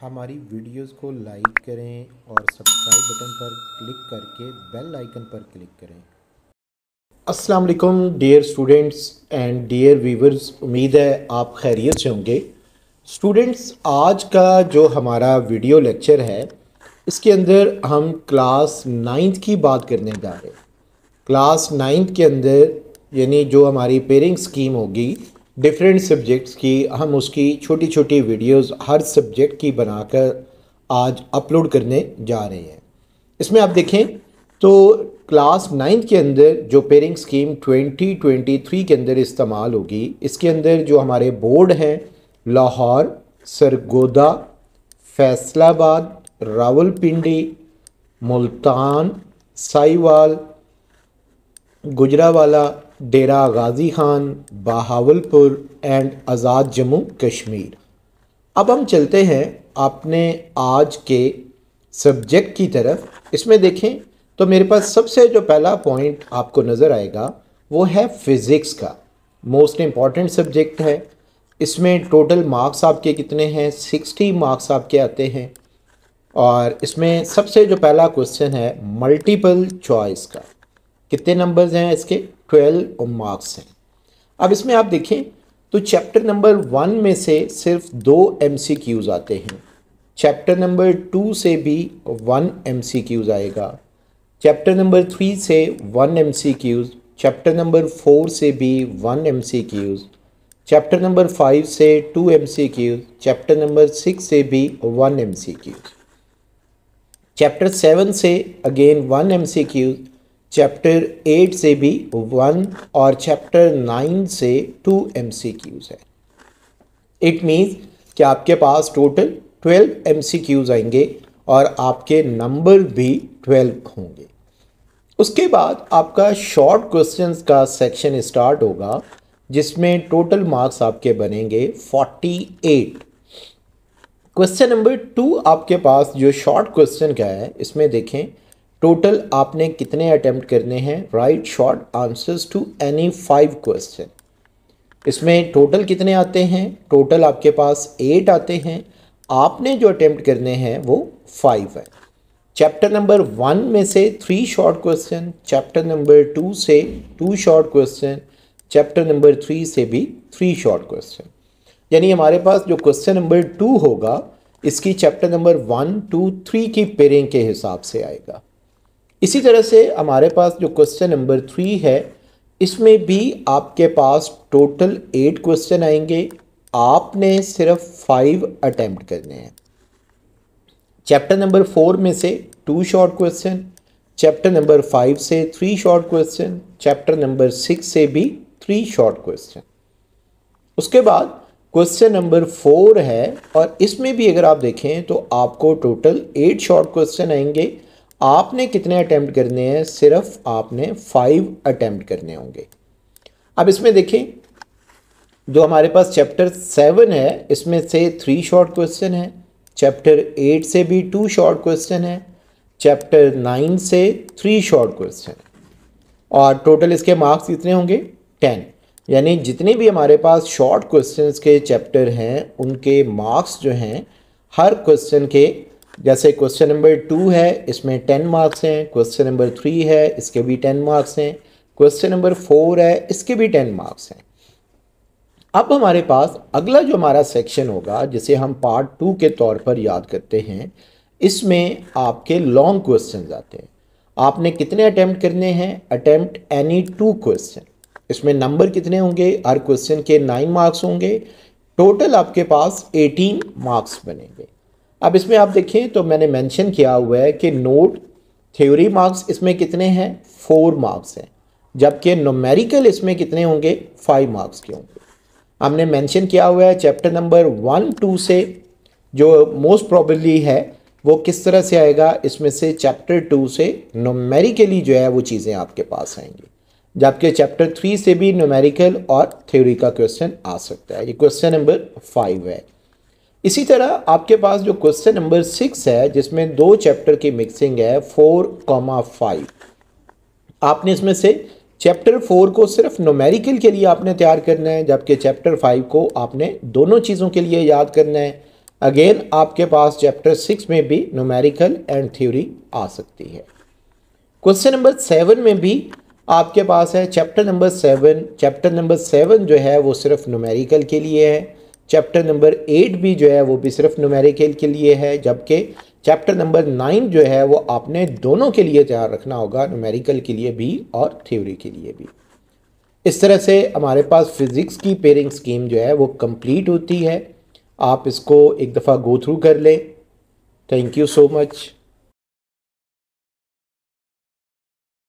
हमारी वीडियोस को लाइक करें और सब्सक्राइब बटन पर क्लिक करके बेल आइकन पर क्लिक करें अस्सलाम वालेकुम dear students and dear viewers उम्मीद है आप खैरियत से होंगे स्टूडेंट्स आज का जो हमारा वीडियो लेक्चर है इसके अंदर हम क्लास नाइन्थ की बात करने जा रहे हैं क्लास नाइन्थ के अंदर यानी जो हमारी पेयरिंग स्कीम होगी डिफरेंट सब्जेक्ट्स की हम उसकी छोटी छोटी वीडियोस हर सब्जेक्ट की बनाकर आज अपलोड करने जा रहे हैं इसमें आप देखें तो क्लास नाइन्थ के अंदर जो पेरिंग स्कीम 2023 के अंदर इस्तेमाल होगी इसके अंदर जो हमारे बोर्ड हैं लाहौर सरगोदा फैसलाबाद रावलपिंडी मुल्तान साईवाल गुजरावाला डेरा गाजी खान बहावलपुर एंड आज़ाद जम्मू कश्मीर अब हम चलते हैं अपने आज के सब्जेक्ट की तरफ इसमें देखें तो मेरे पास सबसे जो पहला पॉइंट आपको नज़र आएगा वो है फिज़िक्स का मोस्ट इम्पॉर्टेंट सब्जेक्ट है इसमें टोटल मार्क्स आपके कितने हैं सिक्सटी मार्क्स आपके आते हैं और इसमें सबसे जो पहला क्वेश्चन है मल्टीपल चॉइस का कितने नंबर्स हैं इसके ट्वेल्व मार्क्स हैं अब इसमें आप देखें तो चैप्टर नंबर वन में से सिर्फ दो एम आते हैं चैप्टर नंबर टू से भी वन एम आएगा चैप्टर नंबर थ्री से one M chapter number four से भी one M chapter number five से two M chapter number six से भी वन एम चैप्टर सेवन से again one M chapter eight से भी वन और चैप्टर नाइन से टू एम सी क्यूज़ है इट मीन्स कि आपके पास total twelve MCQs आएंगे और आपके नंबर भी ट्वेल्व होंगे उसके बाद आपका शॉर्ट क्वेश्चन का सेक्शन स्टार्ट होगा जिसमें टोटल मार्क्स आपके बनेंगे forty eight question number two आपके पास जो शॉर्ट क्वेश्चन का है इसमें देखें टोटल आपने कितने अटैम्प्ट करने हैं write short answers to any five question इसमें टोटल कितने आते हैं टोटल आपके पास एट आते हैं आपने जो अटैम्प्ट करने हैं वो फाइव है चैप्टर नंबर वन में से three short question chapter number two से two short question chapter number three से भी थ्री शॉर्ट क्वेश्चन यानी हमारे पास जो क्वेश्चन नंबर टू होगा इसकी chapter number one two three की पेरें के हिसाब से आएगा इसी तरह से हमारे पास जो क्वेश्चन नंबर थ्री है इसमें भी आपके पास टोटल एट क्वेश्चन आएंगे आपने सिर्फ फाइव अटैम्प्ट करने हैं चैप्टर नंबर फोर में से two short question chapter number five से three short question chapter number six से भी थ्री शॉर्ट क्वेश्चन उसके बाद क्वेश्चन नंबर फोर है और इसमें भी अगर आप देखें तो आपको टोटल एट शॉर्ट क्वेश्चन आएंगे आपने कितने अटैम्प्ट करने हैं सिर्फ आपने फाइव अटैम्प्ट करने होंगे अब इसमें देखें जो हमारे पास चैप्टर सेवन है इसमें से थ्री शॉर्ट क्वेश्चन है चैप्टर एट से भी टू शॉर्ट क्वेश्चन है चैप्टर नाइन से थ्री शॉर्ट क्वेश्चन और टोटल इसके मार्क्स कितने होंगे टेन यानी जितने भी हमारे पास शॉर्ट क्वेश्चन के चैप्टर हैं उनके मार्क्स जो हैं हर क्वेश्चन के जैसे क्वेश्चन नंबर टू है इसमें टेन मार्क्स हैं क्वेश्चन नंबर थ्री है इसके भी टेन मार्क्स हैं क्वेश्चन नंबर फोर है इसके भी टेन मार्क्स हैं अब हमारे पास अगला जो हमारा सेक्शन होगा जिसे हम पार्ट टू के तौर पर याद करते हैं इसमें आपके लॉन्ग क्वेश्चन आते हैं आपने कितने अटैम्प्ट करने हैं अटैम्प्ट एनी टू क्वेश्चन इसमें नंबर कितने होंगे हर क्वेश्चन के नाइन मार्क्स होंगे टोटल आपके पास एटीन मार्क्स बनेंगे अब इसमें आप देखें तो मैंने मेंशन किया हुआ है कि नोट थ्योरी मार्क्स इसमें कितने हैं फोर मार्क्स हैं जबकि नोमेरिकल इसमें कितने होंगे फाइव मार्क्स के होंगे हमने मेंशन किया हुआ है चैप्टर नंबर वन टू से जो मोस्ट प्रॉबली है वो किस तरह से आएगा इसमें से चैप्टर टू से नोमेरिकली जो है वो चीज़ें आपके पास आएंगी जबकि चैप्टर थ्री से भी नोमेरिकल और थ्योरी का क्वेश्चन आ सकता है ये क्वेश्चन नंबर फाइव है इसी तरह आपके पास जो क्वेश्चन नंबर सिक्स है जिसमें दो चैप्टर की मिक्सिंग है फोर कॉमा फाइव आपने इसमें से चैप्टर फोर को सिर्फ नोमेरिकल के लिए आपने तैयार करना है जबकि चैप्टर फाइव को आपने दोनों चीज़ों के लिए याद करना है अगेन आपके पास चैप्टर सिक्स में भी नोमेरिकल एंड थ्योरी आ सकती है क्वेश्चन नंबर सेवन में भी आपके पास है chapter number seven chapter number seven जो है वो सिर्फ नोमेरिकल के लिए है चैप्टर नंबर एट भी जो है वो भी सिर्फ नुमेरिकल के लिए है जबकि चैप्टर नंबर नाइन जो है वो आपने दोनों के लिए तैयार रखना होगा नुमेरिकल के लिए भी और थ्योरी के लिए भी इस तरह से हमारे पास फिज़िक्स की पेयरिंग स्कीम जो है वो कंप्लीट होती है आप इसको एक दफ़ा गो थ्रू कर लें थैंक यू सो मच